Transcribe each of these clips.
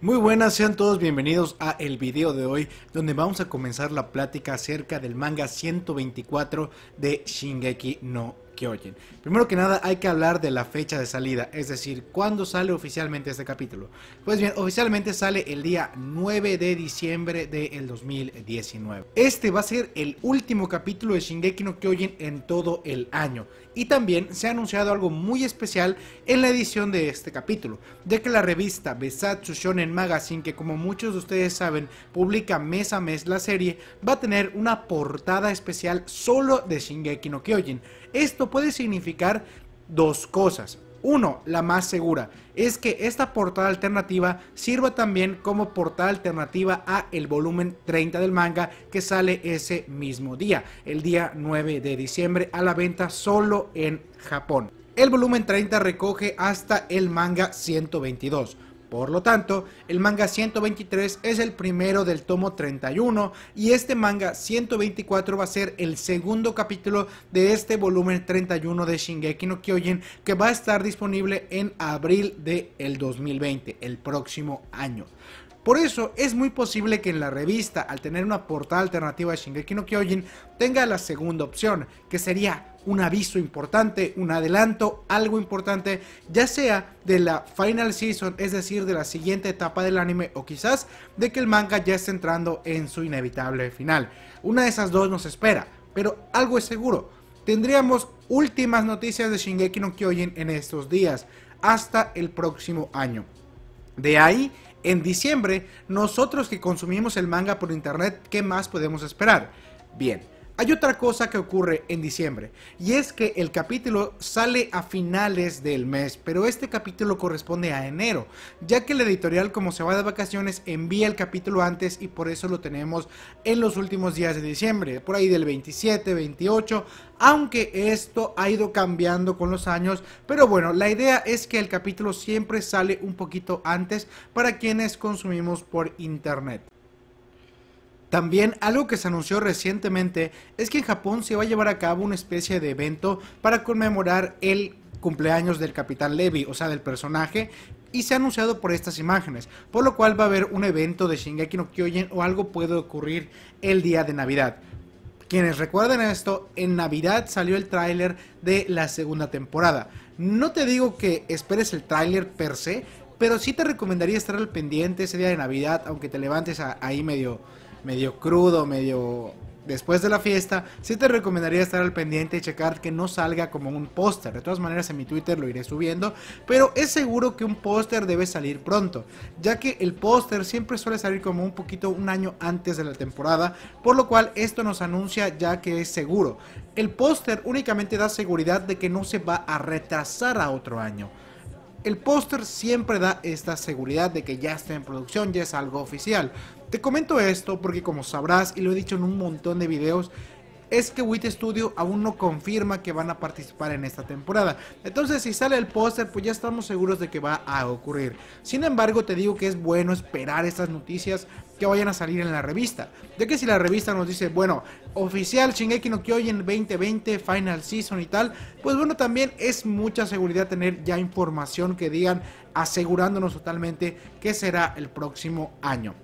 Muy buenas, sean todos bienvenidos a el video de hoy donde vamos a comenzar la plática acerca del manga 124 de Shingeki no Kyojin, Primero que nada hay que hablar de la fecha de salida, es decir, cuándo sale oficialmente este capítulo. Pues bien, oficialmente sale el día 9 de diciembre del 2019. Este va a ser el último capítulo de Shingeki no Kyojin en todo el año. Y también se ha anunciado algo muy especial en la edición de este capítulo, de que la revista Besatsu Shonen Magazine, que como muchos de ustedes saben, publica mes a mes la serie, va a tener una portada especial solo de Shingeki no Kyojin. Esto puede significar dos cosas. Uno, la más segura, es que esta portada alternativa sirva también como portada alternativa a el volumen 30 del manga que sale ese mismo día, el día 9 de diciembre a la venta solo en Japón. El volumen 30 recoge hasta el manga 122. Por lo tanto, el manga 123 es el primero del tomo 31 y este manga 124 va a ser el segundo capítulo de este volumen 31 de Shingeki no Kyojin que va a estar disponible en abril del 2020, el próximo año. Por eso es muy posible que en la revista, al tener una portada alternativa de Shingeki no Kyojin, tenga la segunda opción, que sería un aviso importante, un adelanto, algo importante, ya sea de la final season, es decir, de la siguiente etapa del anime o quizás de que el manga ya está entrando en su inevitable final. Una de esas dos nos espera, pero algo es seguro. Tendríamos últimas noticias de Shingeki no Kyojin en estos días, hasta el próximo año. De ahí en diciembre, nosotros que consumimos el manga por internet, ¿qué más podemos esperar? Bien, hay otra cosa que ocurre en diciembre y es que el capítulo sale a finales del mes, pero este capítulo corresponde a enero, ya que la editorial como se va de vacaciones envía el capítulo antes y por eso lo tenemos en los últimos días de diciembre, por ahí del 27, 28, aunque esto ha ido cambiando con los años, pero bueno, la idea es que el capítulo siempre sale un poquito antes para quienes consumimos por internet. También algo que se anunció recientemente es que en Japón se va a llevar a cabo una especie de evento para conmemorar el cumpleaños del capitán Levi, o sea, del personaje, y se ha anunciado por estas imágenes, por lo cual va a haber un evento de Shingeki no Kyojin o algo puede ocurrir el día de Navidad. Quienes recuerden esto, en Navidad salió el tráiler de la segunda temporada. No te digo que esperes el tráiler per se, pero sí te recomendaría estar al pendiente ese día de Navidad, aunque te levantes ahí medio medio crudo, medio después de la fiesta, sí te recomendaría estar al pendiente y checar que no salga como un póster. De todas maneras en mi Twitter lo iré subiendo, pero es seguro que un póster debe salir pronto, ya que el póster siempre suele salir como un poquito un año antes de la temporada, por lo cual esto nos anuncia ya que es seguro. El póster únicamente da seguridad de que no se va a retrasar a otro año. El póster siempre da esta seguridad de que ya está en producción, ya es algo oficial. Te comento esto porque como sabrás y lo he dicho en un montón de videos, es que WIT Studio aún no confirma que van a participar en esta temporada. Entonces, si sale el póster, pues ya estamos seguros de que va a ocurrir. Sin embargo, te digo que es bueno esperar estas noticias que vayan a salir en la revista. De que si la revista nos dice, bueno, oficial Shingeki no en 2020, Final Season y tal, pues bueno, también es mucha seguridad tener ya información que digan asegurándonos totalmente que será el próximo año.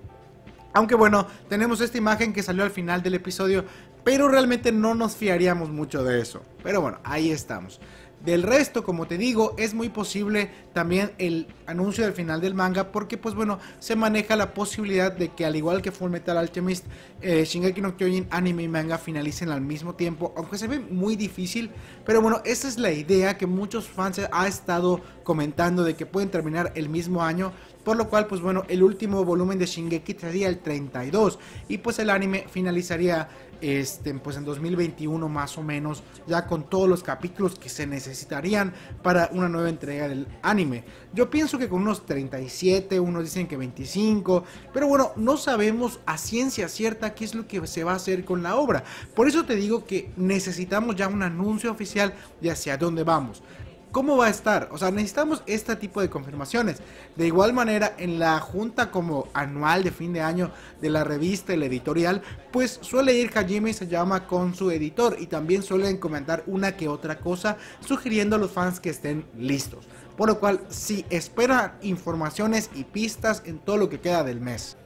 Aunque bueno, tenemos esta imagen que salió al final del episodio pero realmente no nos fiaríamos mucho de eso. Pero bueno, ahí estamos. Del resto, como te digo, es muy posible también el anuncio del final del manga porque pues bueno, se maneja la posibilidad de que al igual que Full Metal Alchemist, eh, Shingeki no Kyojin anime y manga finalicen al mismo tiempo, aunque se ve muy difícil, pero bueno, esa es la idea que muchos fans han estado comentando de que pueden terminar el mismo año, por lo cual pues bueno, el último volumen de Shingeki sería el 32 y pues el anime finalizaría este, pues en 2021 más o menos, ya con todos los capítulos que se necesitarían para una nueva entrega del anime. Yo pienso que con unos 37, unos dicen que 25, pero bueno, no sabemos a ciencia cierta qué es lo que se va a hacer con la obra. Por eso te digo que necesitamos ya un anuncio oficial de hacia dónde vamos. ¿Cómo va a estar? O sea, necesitamos este tipo de confirmaciones. De igual manera, en la junta como anual de fin de año de la revista, el editorial, pues suele ir Hajime se llama con su editor y también suelen comentar una que otra cosa, sugiriendo a los fans que estén listos. Por lo cual, sí, espera informaciones y pistas en todo lo que queda del mes.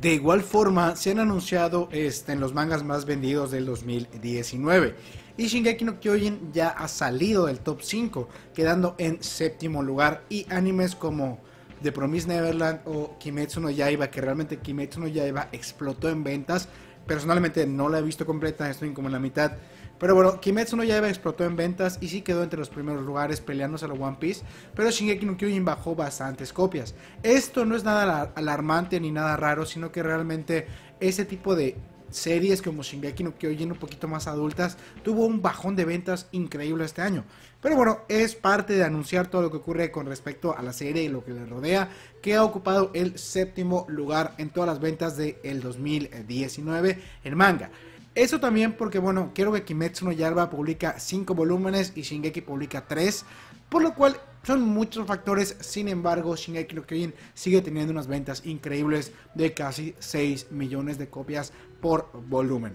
De igual forma, se han anunciado este, en los mangas más vendidos del 2019. Y Shingeki no Kyojin ya ha salido del top 5, quedando en séptimo lugar. Y animes como The Promise Neverland o Kimetsu no Yaiba, que realmente Kimetsu no Yaiba explotó en ventas. Personalmente no la he visto completa, estoy como en la mitad. Pero bueno, Kimetsu no ya explotó en ventas y sí quedó entre los primeros lugares peleándose a la One Piece, pero Shingeki no Kyojin bajó bastantes copias. Esto no es nada alarmante ni nada raro, sino que realmente ese tipo de series como Shingeki no Kyojin un poquito más adultas tuvo un bajón de ventas increíble este año. Pero bueno, es parte de anunciar todo lo que ocurre con respecto a la serie y lo que le rodea, que ha ocupado el séptimo lugar en todas las ventas del 2019 en manga. Eso también porque, bueno, quiero que Kimetsu no Yarba publica 5 volúmenes y Shingeki publica 3, por lo cual son muchos factores, sin embargo, Shingeki no Kyojin sigue teniendo unas ventas increíbles de casi 6 millones de copias por volumen.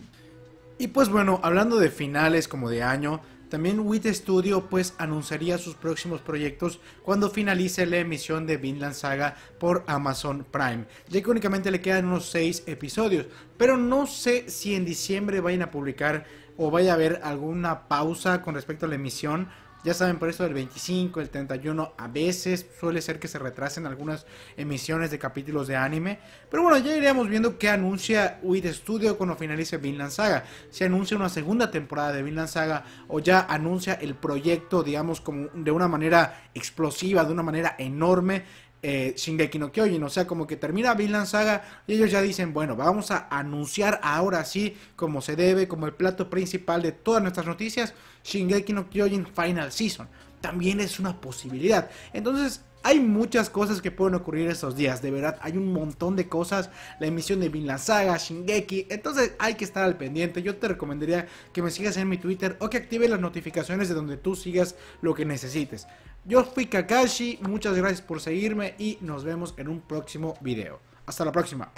Y pues bueno, hablando de finales como de año, también WIT Studio pues anunciaría sus próximos proyectos cuando finalice la emisión de Vinland Saga por Amazon Prime, ya que únicamente le quedan unos 6 episodios, pero no sé si en diciembre vayan a publicar o vaya a haber alguna pausa con respecto a la emisión ya saben, por eso el 25, el 31, a veces suele ser que se retrasen algunas emisiones de capítulos de anime. Pero bueno, ya iremos viendo qué anuncia Wit Studio cuando finalice Vinland Saga. Si anuncia una segunda temporada de Vinland Saga o ya anuncia el proyecto, digamos, como de una manera explosiva, de una manera enorme eh, Shingeki no Kyojin. O sea, como que termina Vinland Saga y ellos ya dicen, bueno, vamos a anunciar ahora sí, como se debe, como el plato principal de todas nuestras noticias, Shingeki no Kyojin Final Season también es una posibilidad. Entonces, hay muchas cosas que pueden ocurrir estos días, de verdad, hay un montón de cosas, la emisión de Vinland Saga, Shingeki, entonces hay que estar al pendiente, yo te recomendaría que me sigas en mi Twitter o que active las notificaciones de donde tú sigas lo que necesites. Yo fui Kakashi, muchas gracias por seguirme y nos vemos en un próximo video. Hasta la próxima.